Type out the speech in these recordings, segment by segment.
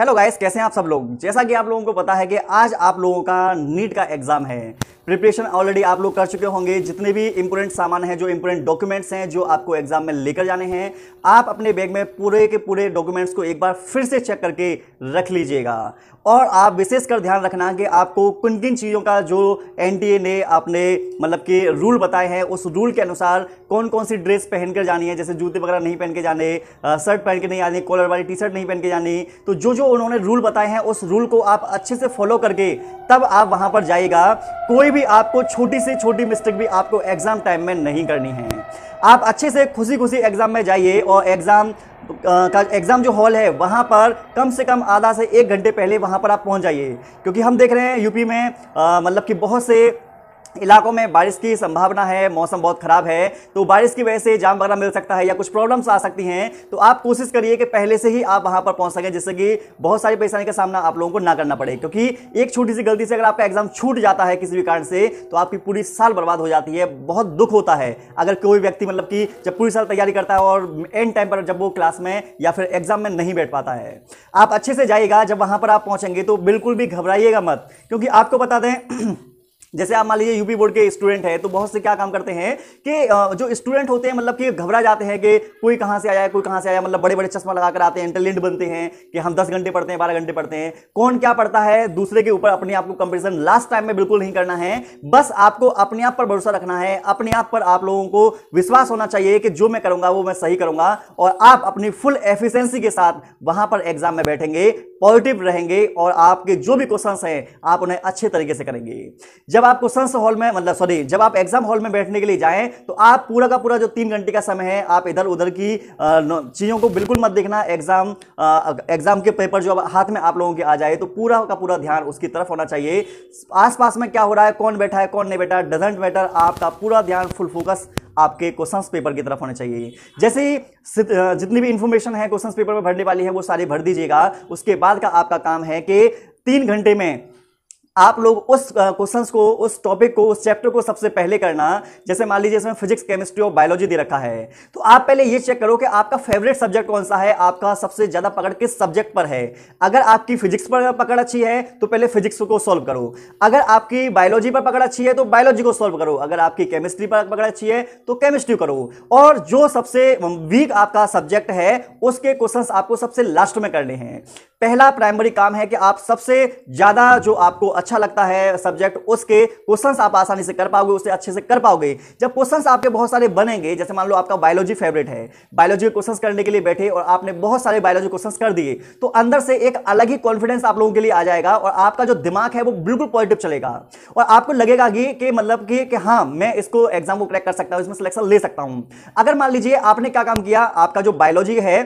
hello guys कैसे हैं आप सब लोग जैसा कि आप लोगों को पता है कि आज आप लोगों का नीट का एग्जाम है प्रिपरेशन ऑलरेडी आप लोग कर चुके होंगे जितने भी इंपोर्टेंट सामान है जो इंपोर्टेंट डॉक्यूमेंट्स हैं जो आपको एग्जाम में लेकर जाने हैं आप अपने बैग में पूरे के पूरे डॉक्यूमेंट्स को एक बार फिर से चेक करके रख लीजिएगा और आप विशेषकर ध्यान रखना कि आपको किन किन चीज़ों का जो एन ने आपने मतलब कि रूल बताए हैं उस रूल के अनुसार कौन कौन सी ड्रेस पहन कर जानी है जैसे जूते वगैरह नहीं पहन के जाने शर्ट पहन के नहीं आने कॉलर वाली टी शर्ट नहीं पहन के जानी तो जो जो उन्होंने रूल बताए हैं उस रूल को आप अच्छे से फॉलो करके तब आप वहाँ पर जाइएगा कोई भी भी आपको छोटी से छोटी मिस्टेक भी आपको एग्ज़ाम टाइम में नहीं करनी है आप अच्छे से खुशी खुशी एग्ज़ाम में जाइए और एग्ज़ाम का एग्ज़ाम जो हॉल है वहाँ पर कम से कम आधा से एक घंटे पहले वहाँ पर आप पहुँच जाइए क्योंकि हम देख रहे हैं यूपी में मतलब कि बहुत से इलाकों में बारिश की संभावना है मौसम बहुत खराब है तो बारिश की वजह से जाम वगैरह मिल सकता है या कुछ प्रॉब्लम्स आ सकती हैं तो आप कोशिश करिए कि पहले से ही आप वहां पर पहुंच सकें जिससे कि बहुत सारी परेशानी का सामना आप लोगों को ना करना पड़े क्योंकि एक छोटी सी गलती से अगर आपका एग्जाम छूट जाता है किसी भी कारण से तो आपकी पूरी साल बर्बाद हो जाती है बहुत दुख होता है अगर कोई व्यक्ति मतलब कि जब पूरी साल तैयारी करता है और एंड टाइम पर जब वो क्लास में या फिर एग्जाम में नहीं बैठ पाता है आप अच्छे से जाइएगा जब वहां पर आप पहुंचेंगे तो बिल्कुल भी घबराइएगा मत क्योंकि आपको बता दें जैसे आप मान लीजिए यूपी बोर्ड के स्टूडेंट हैं तो बहुत से क्या काम करते हैं कि जो स्टूडेंट होते हैं मतलब कि घबरा जाते हैं कि कोई कहाँ से आया है कोई कहाँ से आया मतलब बड़े बड़े चश्मा लगाकर आते हैं इंटेलिजेंट बनते हैं कि हम दस घंटे पढ़ते हैं बारह घंटे पढ़ते हैं कौन क्या पढ़ता है दूसरे के ऊपर अपने आप को कंपेरिजन लास्ट टाइम में बिल्कुल नहीं करना है बस आपको अपने आप पर भरोसा रखना है अपने आप पर आप लोगों को विश्वास होना चाहिए कि जो मैं करूँगा वो मैं सही करूँगा और आप अपनी फुल एफिशेंसी के साथ वहाँ पर एग्जाम में बैठेंगे पॉजिटिव रहेंगे और आपके जो भी क्वेश्चन हैं आप उन्हें अच्छे तरीके से करेंगे जब आप क्वेश्चन हॉल में मतलब सॉरी जब आप एग्जाम हॉल में बैठने के लिए जाएं तो आप पूरा का पूरा जो तीन घंटे का समय है आप इधर उधर की चीज़ों को बिल्कुल मत देखना एग्जाम एग्जाम के पेपर जो हाथ में आप लोगों के आ जाए तो पूरा का पूरा ध्यान उसकी तरफ होना चाहिए आसपास में क्या हो रहा है कौन बैठा है कौन नहीं बैठा डजेंट मैटर आपका पूरा ध्यान फुल फोकस आपके क्वेश्चंस पेपर की तरफ होना चाहिए जैसे ही जितनी भी इंफॉर्मेशन है क्वेश्चंस पेपर में भरने वाली है वो सारी भर दीजिएगा उसके बाद बाद का आपका काम है कि तीन घंटे में आप लोग उस क्वेश्चन को उस टॉपिक को उस चैप्टर को सबसे पहले करना जैसे मान लीजिए इसमें फिजिक्स केमिस्ट्री और बायोलॉजी दे रखा है तो आप पहले ये चेक करो कि आपका फेवरेट सब्जेक्ट कौन सा है आपका सबसे ज़्यादा पकड़ किस सब्जेक्ट पर है अगर आपकी फिजिक्स पर पकड़ अच्छी है तो पहले फिजिक्स को सॉल्व करो अगर आपकी बायोलॉजी पर पकड़ अच्छी है तो बायोलॉजी को सॉल्व करो अगर आपकी केमिस्ट्री पर पकड़ अच्छी है तो केमिस्ट्री करो और जो सबसे वीक आपका सब्जेक्ट है उसके क्वेश्चन आपको सबसे लास्ट में करने हैं पहला प्राइमरी काम है कि आप सबसे ज़्यादा जो आपको अच्छा लगता है सब्जेक्ट उसके क्वेश्चन आप आसानी से कर पाओगे उसे अच्छे से कर पाओगे जब क्वेश्चन आपके बहुत सारे बनेंगे जैसे मान लो आपका बायोलॉजी फेवरेट है बायोलॉजी क्वेश्चन करने के लिए बैठे और आपने बहुत सारे बायोलॉजी क्वेश्चन कर दिए तो अंदर से एक अलग ही कॉन्फिडेंस आप लोगों के लिए आ जाएगा और आपका जो दिमाग है वो बिल्कुल पॉजिटिव चलेगा और आपको लगेगा कि, कि मतलब कि, कि हाँ मैं इसको एग्जाम को क्रैक कर सकता हूँ इसमें सिलेक्शन ले सकता हूँ अगर मान लीजिए आपने क्या काम किया आपका जो बायोलॉजी है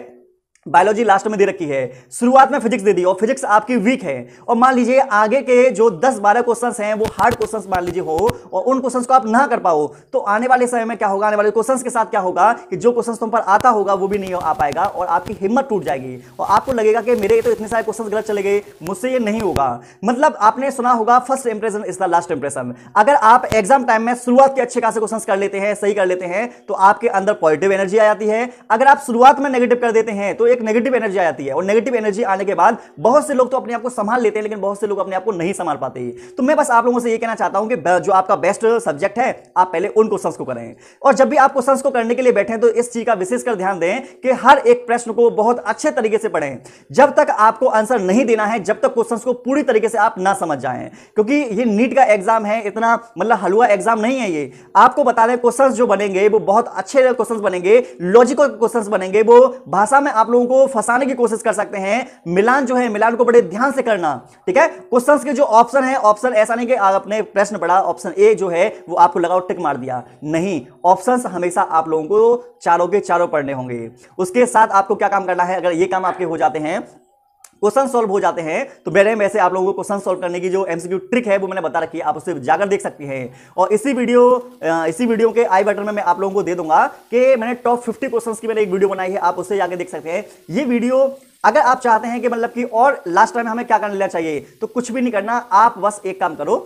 बायोलॉजी लास्ट में दे रखी है शुरुआत में फिजिक्स दे दी और फिजिक्स आपकी वीक है और मान लीजिए आगे के जो 10-12 क्वेश्चंस हैं वो हार्ड क्वेश्चंस मान लीजिए हो और उन क्वेश्चंस को आप ना कर पाओ तो आने वाले समय में क्या होगा आने वाले क्वेश्चंस के साथ क्या होगा कि जो क्वेश्चंस तुम पर आता होगा वो भी नहीं आ पाएगा और आपकी हिम्मत टूट जाएगी और आपको लगेगा कि मेरे तो इतने सारे क्वेश्चन गलत चले गए मुझसे ये नहीं होगा मतलब आपने सुना होगा first impression is the last impression अगर आप एग्जाम टाइम में शुरुआत के अच्छे खासे क्वेश्चन कर लेते हैं सही कर लेते हैं तो आपके अंदर पॉजिटिव एनर्जी आ जाती है अगर आप शुरुआत में नेगेटिव कर देते हैं तो एक नेगेटिव एनर्जी आ जाती है और नेगेटिव एनर्जी आने के बाद बहुत से लोग तो अपने आपको संभाल लेते हैं लेकिन बहुत से लोग अपने आपको नहीं संभाल पाते हैं तो मैं बस आप लोगों से ये कहना चाहता हूं कि जो आपका बेस्ट सब्जेक्ट है आप पहले उन क्वेश्चन को करें और जब भी आप क्वेश्चन को करने के लिए बैठे तो इस चीज का विशेषकर ध्यान दें कि हर एक प्रश्न को बहुत अच्छे तरीके से पढ़ें जब तक आपको आंसर नहीं देना है जब तक क्वेश्चन को पूरी तरीके से आप ना समझ जाए क्योंकि ये नीट का एग्जाम है इतना मतलब हलवा एग्जाम नहीं है ये आपको बता दें क्वेश्चन जो बनेंगे वो बहुत अच्छे क्वेश्चन बनेंगे लॉजिकल क्वेश्चन बनेंगे वो भाषा में आप लोगों लोगों को फंसाने की कोशिश कर सकते हैं मिलान जो है मिलान को बड़े ध्यान से करना ठीक है क्वेश्चन के जो ऑप्शन है ऑप्शन ऐसा नहीं कि आपने प्रश्न पढ़ा ऑप्शन ए जो है वो आपको लगाओ टिक मार दिया नहीं ऑप्शन हमेशा आप लोगों को चारों के चारों पढ़ने होंगे उसके साथ आपको क्या काम करना है अगर ये काम आपके हो जाते हैं क्वेश्चन सॉल्व हो जाते हैं तो मेरे में से आप लोगों को क्वेश्चन सॉल्व करने की जो एमसीक्यू ट्रिक है वो मैंने बता रखी है आप उसे जाकर देख सकते हैं और इसी वीडियो इसी वीडियो के आई बटन में मैं आप लोगों को दे दूंगा कि मैंने टॉप फिफ्टी क्वेश्चन की मैंने एक वीडियो बनाई है आप उसे जाकर देख सकते हैं ये वीडियो अगर आप चाहते हैं कि मतलब कि और लास्ट टाइम हमें क्या करना चाहिए तो कुछ भी नहीं करना आप बस एक काम करो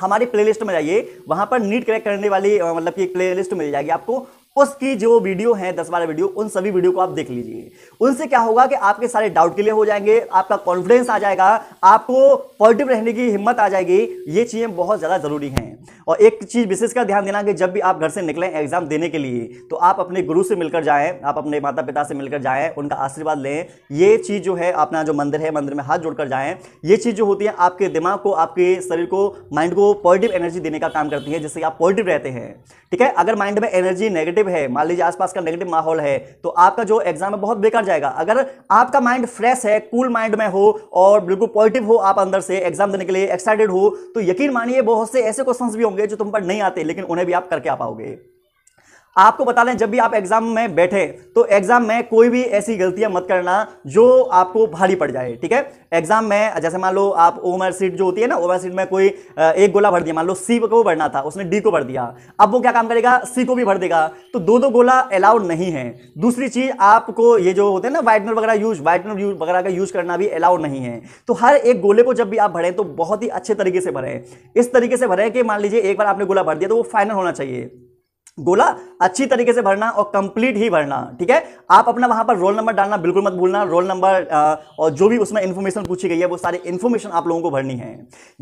हमारी प्लेलिस्ट में जाइए वहां पर नीट क्रैक करने वाली मतलब कि प्लेलिस्ट मिल जाएगी आपको उसकी जो वीडियो है दस बारह वीडियो उन सभी वीडियो को आप देख लीजिए उनसे क्या होगा कि आपके सारे डाउट क्लियर हो जाएंगे आपका कॉन्फिडेंस आ जाएगा आपको पॉजिटिव रहने की हिम्मत आ जाएगी ये चीज़ें बहुत ज़्यादा ज़रूरी हैं और एक चीज़ विशेष का ध्यान देना कि जब भी आप घर से निकलें एग्जाम देने के लिए तो आप अपने गुरु से मिलकर जाएं आप अपने माता पिता से मिलकर जाएं उनका आशीर्वाद लें ये चीज़ जो है अपना जो मंदिर है मंदिर में हाथ जोड़कर जाएं ये चीज़ जो होती है आपके दिमाग को आपके शरीर को माइंड को पॉजिटिव एनर्जी देने का काम करती है जिससे आप पॉजिटिव रहते हैं ठीक है अगर माइंड में एनर्जी नेगेटिव नेगेटिव है मान लीजिए आसपास का नेगेटिव माहौल है तो आपका जो एग्जाम है बहुत बेकार जाएगा अगर आपका माइंड फ्रेश है कूल माइंड में हो और बिल्कुल पॉजिटिव हो आप अंदर से एग्जाम देने के लिए एक्साइटेड हो तो यकीन मानिए बहुत से ऐसे क्वेश्चन भी होंगे जो तुम पर नहीं आते लेकिन उन्हें भी आप करके आ पाओगे आपको बता दें जब भी आप एग्जाम में बैठे तो एग्जाम में कोई भी ऐसी गलतियां मत करना जो आपको भारी पड़ जाए ठीक है एग्जाम में जैसे मान लो आप ओवर सीट जो होती है ना ओवर सीट में कोई एक गोला भर दिया मान लो सी को भरना था उसने डी को भर दिया अब वो क्या काम करेगा सी को भी भर देगा तो दो दो गोला अलाउड नहीं है दूसरी चीज आपको ये जो होते हैं ना वाइटनर वगैरह यूज वाइटनर वगैरह का यूज करना भी अलाउड नहीं है तो हर एक गोले को जब भी आप भरें तो बहुत ही अच्छे तरीके से भरें इस तरीके से भरें कि मान लीजिए एक बार आपने गोला भर दिया तो वो फाइनल होना चाहिए गोला अच्छी तरीके से भरना और कंप्लीट ही भरना ठीक है आप अपना वहां पर रोल नंबर डालना बिल्कुल मत भूलना रोल नंबर और जो भी उसमें इन्फॉर्मेशन पूछी गई है वो सारी इन्फॉर्मेशन आप लोगों को भरनी है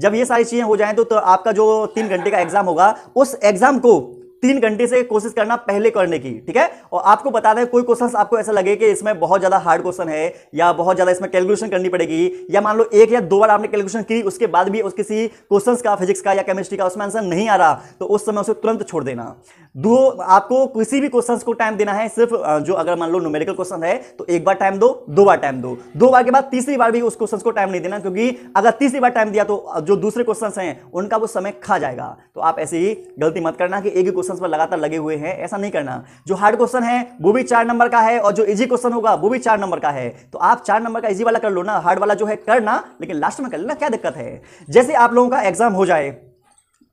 जब ये सारी चीज़ें हो जाए तो, तो आपका जो तीन घंटे का एग्जाम होगा उस एग्जाम को तीन घंटे से कोशिश करना पहले करने की ठीक है और आपको बता दें कोई क्वेश्चन आपको ऐसा लगे कि इसमें बहुत ज़्यादा हार्ड क्वेश्चन है या बहुत ज़्यादा इसमें कैलकुलेशन करनी पड़ेगी या मान लो एक या दो बार आपने कैलकुलेशन की उसके बाद भी उस किसी क्वेश्चन का फिजिक्स का या केमिस्ट्री का उसमें आंसर नहीं आ रहा तो उस समय उसे तुरंत छोड़ देना दो आपको किसी भी क्वेश्चन को टाइम देना है सिर्फ जो अगर मान लो न्यूमेरिकल क्वेश्चन है तो एक बार टाइम दो दो बार टाइम दो दो बार के बाद तीसरी बार भी उस क्वेश्चन को टाइम नहीं देना क्योंकि अगर तीसरी बार टाइम दिया तो जो दूसरे क्वेश्चन हैं उनका वो समय खा जाएगा तो आप ऐसे ही गलती मत करना कि एक ही क्वेश्चन पर लगातार लगे हुए हैं ऐसा नहीं करना जो हार्ड क्वेश्चन है वो भी चार नंबर का है और जो इजी क्वेश्चन होगा वो भी चार नंबर का है तो आप चार नंबर का इजी वाला कर लो ना हार्ड वाला जो है करना लेकिन लास्ट में कर लेना क्या दिक्कत है जैसे आप लोगों का एग्जाम हो जाए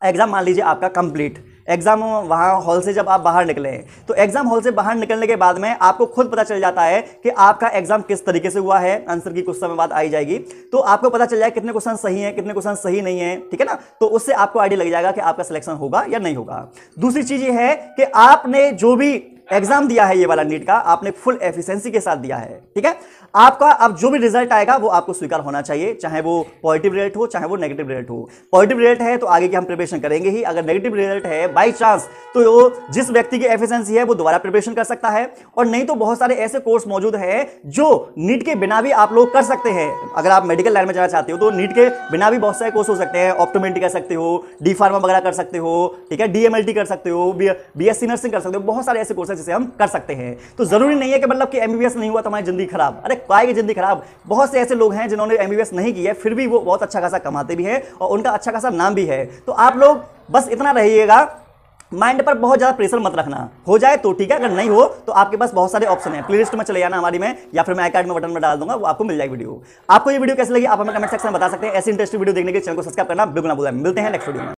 एग्जाम मान लीजिए आपका कंप्लीट एग्ज़ाम वहाँ हॉल से जब आप बाहर निकले हैं तो एग्ज़ाम हॉल से बाहर निकलने के बाद में आपको खुद पता चल जाता है कि आपका एग्ज़ाम किस तरीके से हुआ है आंसर की कुछ समय बाद आई जाएगी तो आपको पता चल जाएगा कितने क्वेश्चन सही हैं कितने क्वेश्चन सही नहीं है ठीक है ना तो उससे आपको आइडिया लग जाएगा कि आपका सिलेक्शन होगा या नहीं होगा दूसरी चीज़ ये है कि आपने जो भी एग्जाम दिया है ये वाला नीट का आपने फुल एफिशिएंसी के साथ दिया है ठीक है आपका अब जो भी रिजल्ट आएगा वो आपको स्वीकार होना चाहिए चाहे वो पॉजिटिव रिजल्ट हो चाहे वो नेगेटिव रिजल्ट हो पॉजिटिव रिजल्ट है तो आगे की हम प्रिपरेशन करेंगे ही अगर नेगेटिव रिजल्ट है बाई चांस तो जिस व्यक्ति की एफिशिएंसी है वो दोबारा प्रिपरेशन कर सकता है और नहीं तो बहुत सारे ऐसे कोर्स मौजूद है जो नीट के बिना भी आप लोग कर सकते हैं अगर आप मेडिकल लाइन में जाना चाहते हो तो नीट के बिना भी बहुत सारे कोर्स हो सकते हैं ऑप्टोमेटी कर सकते हो डी फार्मा वगैरह कर सकते हो ठीक है डीएमएलटी कर सकते हो बी एस सी नर्सिंग कर सकते हो बहुत सारे ऐसे कोर्स कोर्सेज मतलब जिसे हम कर सकते हैं तो जरूरी नहीं है कि मतलब कि एमबीबीएस नहीं हुआ तो हमारी जिंदगी खराब अरे काय की जिंदगी खराब बहुत से ऐसे लोग हैं जिन्होंने एमबीबीएस नहीं किया फिर भी वो बहुत अच्छा खासा कमाते भी हैं और उनका अच्छा खासा नाम भी है तो आप लोग बस इतना रहिएगा माइंड पर बहुत ज़्यादा प्रेशर मत रखना हो जाए तो ठीक है अगर नहीं हो तो आपके पास बहुत सारे ऑप्शन हैं प्लेलिस्ट में चले जाना हमारी में या फिर मैं आई कार्ड में बटन में डाल दूंगा वो आपको मिल जाएगी वीडियो आपको ये वीडियो कैसे लगी आप हमें कमेंट सेक्शन में बता सकते हैं ऐसी इंटरेस्टिंग वीडियो देखने के चैनल को सब्सक्राइब करना बिल्कुल ना बोला मिलते हैं नेक्स्ट वीडियो में